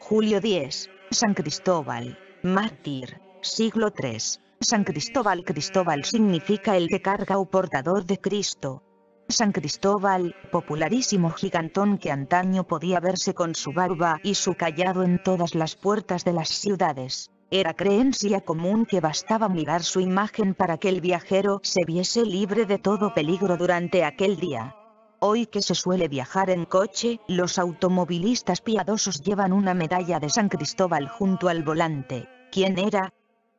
Julio 10. San Cristóbal, mártir, siglo 3, San Cristóbal Cristóbal significa el que carga o portador de Cristo. San Cristóbal, popularísimo gigantón que antaño podía verse con su barba y su callado en todas las puertas de las ciudades. Era creencia común que bastaba mirar su imagen para que el viajero se viese libre de todo peligro durante aquel día. Hoy que se suele viajar en coche, los automovilistas piadosos llevan una medalla de San Cristóbal junto al volante. ¿Quién era?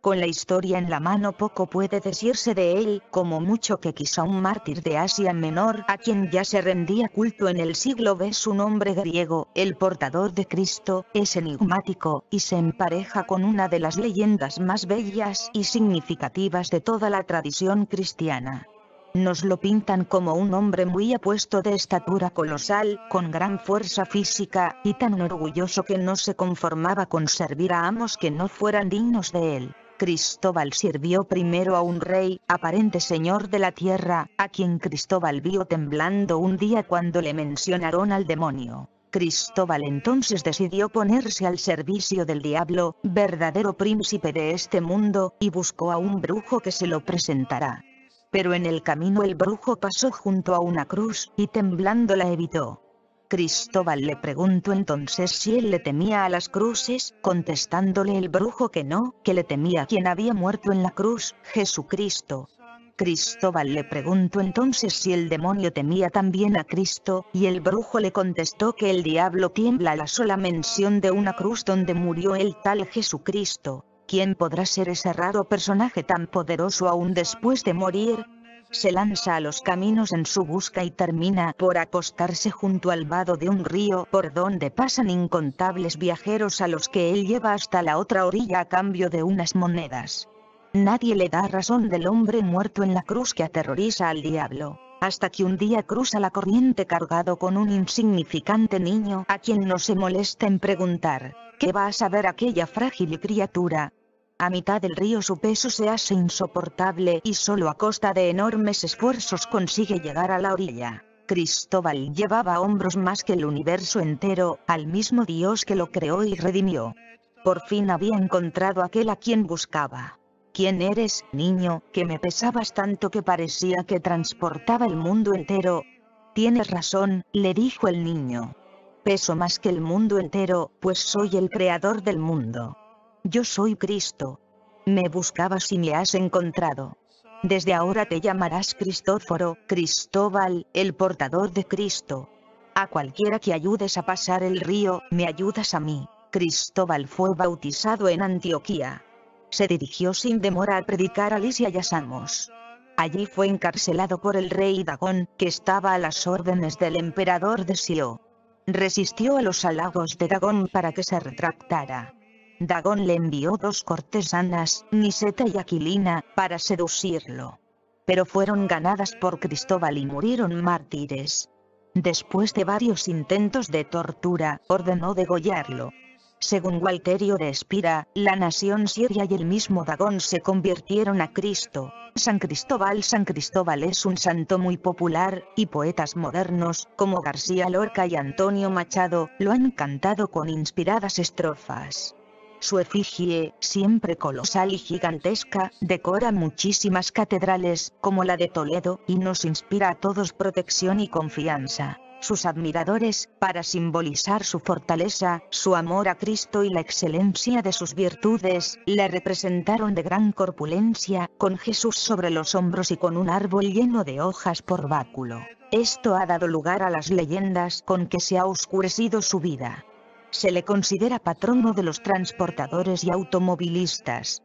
Con la historia en la mano poco puede decirse de él, como mucho que quizá un mártir de Asia Menor a quien ya se rendía culto en el siglo ve, su nombre griego, el portador de Cristo, es enigmático, y se empareja con una de las leyendas más bellas y significativas de toda la tradición cristiana. Nos lo pintan como un hombre muy apuesto de estatura colosal, con gran fuerza física, y tan orgulloso que no se conformaba con servir a amos que no fueran dignos de él. Cristóbal sirvió primero a un rey, aparente señor de la tierra, a quien Cristóbal vio temblando un día cuando le mencionaron al demonio. Cristóbal entonces decidió ponerse al servicio del diablo, verdadero príncipe de este mundo, y buscó a un brujo que se lo presentará. Pero en el camino el brujo pasó junto a una cruz, y temblando la evitó. Cristóbal le preguntó entonces si él le temía a las cruces, contestándole el brujo que no, que le temía a quien había muerto en la cruz, Jesucristo. Cristóbal le preguntó entonces si el demonio temía también a Cristo, y el brujo le contestó que el diablo tiembla a la sola mención de una cruz donde murió el tal Jesucristo. ¿Quién podrá ser ese raro personaje tan poderoso aún después de morir? se lanza a los caminos en su busca y termina por acostarse junto al vado de un río por donde pasan incontables viajeros a los que él lleva hasta la otra orilla a cambio de unas monedas. Nadie le da razón del hombre muerto en la cruz que aterroriza al diablo hasta que un día cruza la corriente cargado con un insignificante niño a quien no se molesta en preguntar, ¿qué va a saber aquella frágil criatura? A mitad del río su peso se hace insoportable y solo a costa de enormes esfuerzos consigue llegar a la orilla. Cristóbal llevaba hombros más que el universo entero, al mismo Dios que lo creó y redimió. Por fin había encontrado aquel a quien buscaba. ¿Quién eres, niño, que me pesabas tanto que parecía que transportaba el mundo entero? Tienes razón, le dijo el niño. Peso más que el mundo entero, pues soy el creador del mundo. Yo soy Cristo. Me buscabas y me has encontrado. Desde ahora te llamarás Cristóforo, Cristóbal, el portador de Cristo. A cualquiera que ayudes a pasar el río, me ayudas a mí. Cristóbal fue bautizado en Antioquía. Se dirigió sin demora a predicar a Lisia y a Samos. Allí fue encarcelado por el rey Dagón, que estaba a las órdenes del emperador de Sio. Resistió a los halagos de Dagón para que se retractara. Dagón le envió dos cortesanas, Niseta y Aquilina, para seducirlo. Pero fueron ganadas por Cristóbal y murieron mártires. Después de varios intentos de tortura, ordenó degollarlo. Según Walterio de Espira, la nación siria y el mismo Dagón se convirtieron a Cristo. San Cristóbal San Cristóbal es un santo muy popular, y poetas modernos, como García Lorca y Antonio Machado, lo han cantado con inspiradas estrofas. Su efigie, siempre colosal y gigantesca, decora muchísimas catedrales, como la de Toledo, y nos inspira a todos protección y confianza. Sus admiradores, para simbolizar su fortaleza, su amor a Cristo y la excelencia de sus virtudes, le representaron de gran corpulencia, con Jesús sobre los hombros y con un árbol lleno de hojas por báculo. Esto ha dado lugar a las leyendas con que se ha oscurecido su vida. Se le considera patrono de los transportadores y automovilistas.